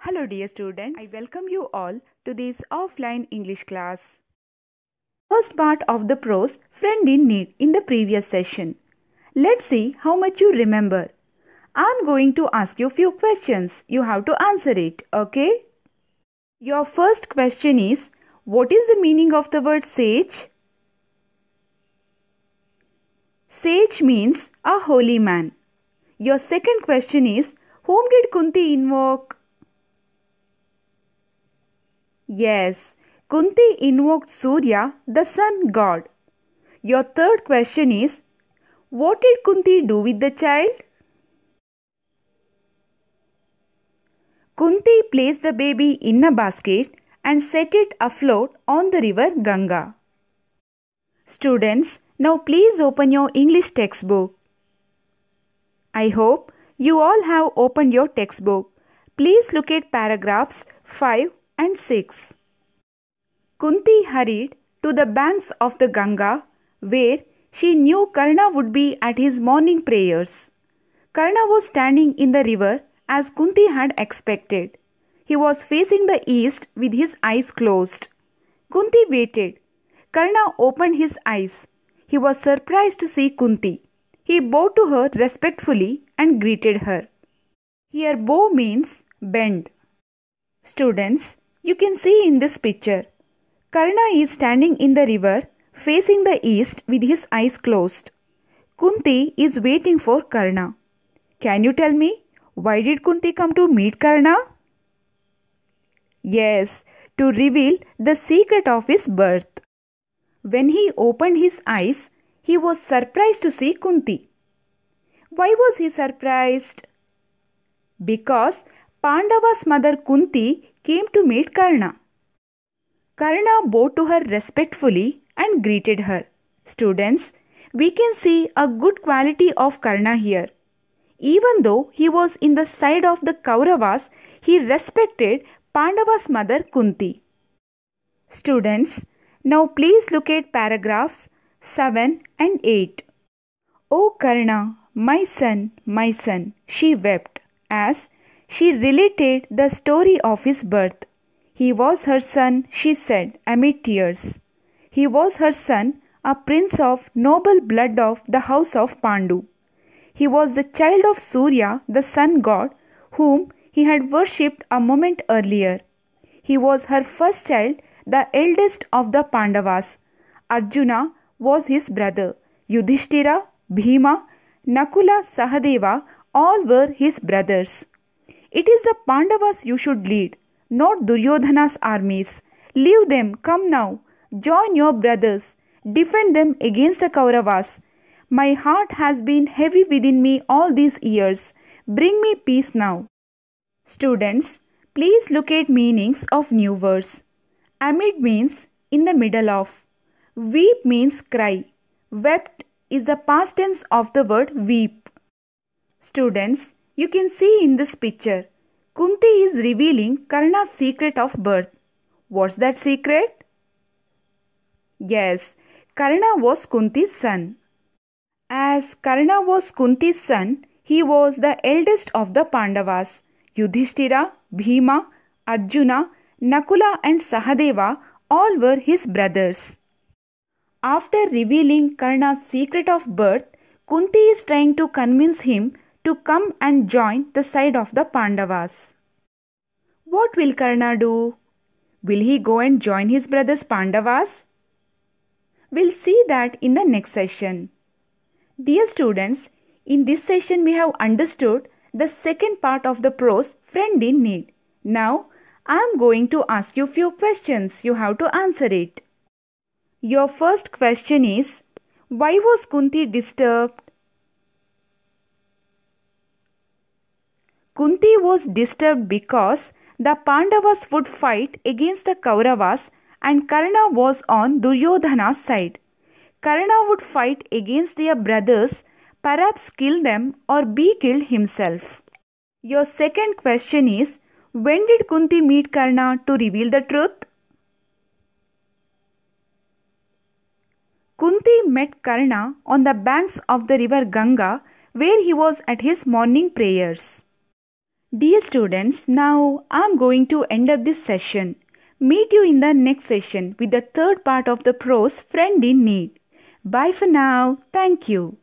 Hello dear students, I welcome you all to this offline English class first part of the prose Friend in Need in the previous session. Let's see how much you remember. I'm going to ask you few questions. You have to answer it, okay? Your first question is What is the meaning of the word sage? Sage means a holy man. Your second question is Whom did Kunti invoke? Yes, Kunti invoked Surya, the sun god. Your third question is What did Kunti do with the child? Kunti placed the baby in a basket and set it afloat on the river Ganga. Students, now please open your English textbook. I hope you all have opened your textbook. Please look at paragraphs 5 and 6. Kunti hurried to the banks of the Ganga where she knew Karna would be at his morning prayers. Karna was standing in the river as Kunti had expected. He was facing the east with his eyes closed. Kunti waited. Karna opened his eyes. He was surprised to see Kunti. He bowed to her respectfully and greeted her. Here, bow means bend. Students, you can see in this picture Karna is standing in the river facing the east with his eyes closed. Kunti is waiting for Karna. Can you tell me why did Kunti come to meet Karna? Yes, to reveal the secret of his birth. When he opened his eyes, he was surprised to see Kunti. Why was he surprised? Because Pandava's mother Kunti came to meet Karna. Karna bowed to her respectfully and greeted her. Students, we can see a good quality of Karna here. Even though he was in the side of the Kauravas, he respected Pandava's mother Kunti. Students, now please look at paragraphs 7 and 8. O Karna, my son, my son, she wept as she related the story of his birth. He was her son, she said, amid tears. He was her son, a prince of noble blood of the house of Pandu. He was the child of Surya, the sun god, whom he had worshipped a moment earlier. He was her first child, the eldest of the Pandavas. Arjuna was his brother. Yudhishthira, Bhima, Nakula, Sahadeva all were his brothers. It is the Pandavas you should lead not Duryodhana's armies. Leave them, come now. Join your brothers. Defend them against the Kauravas. My heart has been heavy within me all these years. Bring me peace now. Students, please look at meanings of new verse. Amid means in the middle of. Weep means cry. Wept is the past tense of the word weep. Students, you can see in this picture Kunti is revealing Karna's secret of birth. What's that secret? Yes, Karna was Kunti's son. As Karna was Kunti's son, he was the eldest of the Pandavas. Yudhishthira, Bhima, Arjuna, Nakula, and Sahadeva all were his brothers. After revealing Karna's secret of birth, Kunti is trying to convince him to come and join the side of the Pandavas. What will Karna do? Will he go and join his brothers Pandavas? We'll see that in the next session. Dear students, in this session we have understood the second part of the prose Friend in Need. Now, I am going to ask you few questions. You have to answer it. Your first question is, why was Kunti disturbed? Kunti was disturbed because the Pandavas would fight against the Kauravas and Karna was on Duryodhana's side. Karna would fight against their brothers, perhaps kill them or be killed himself. Your second question is when did Kunti meet Karna to reveal the truth? Kunti met Karna on the banks of the river Ganga where he was at his morning prayers. Dear students, now I'm going to end up this session. Meet you in the next session with the third part of the prose Friend in Need. Bye for now. Thank you.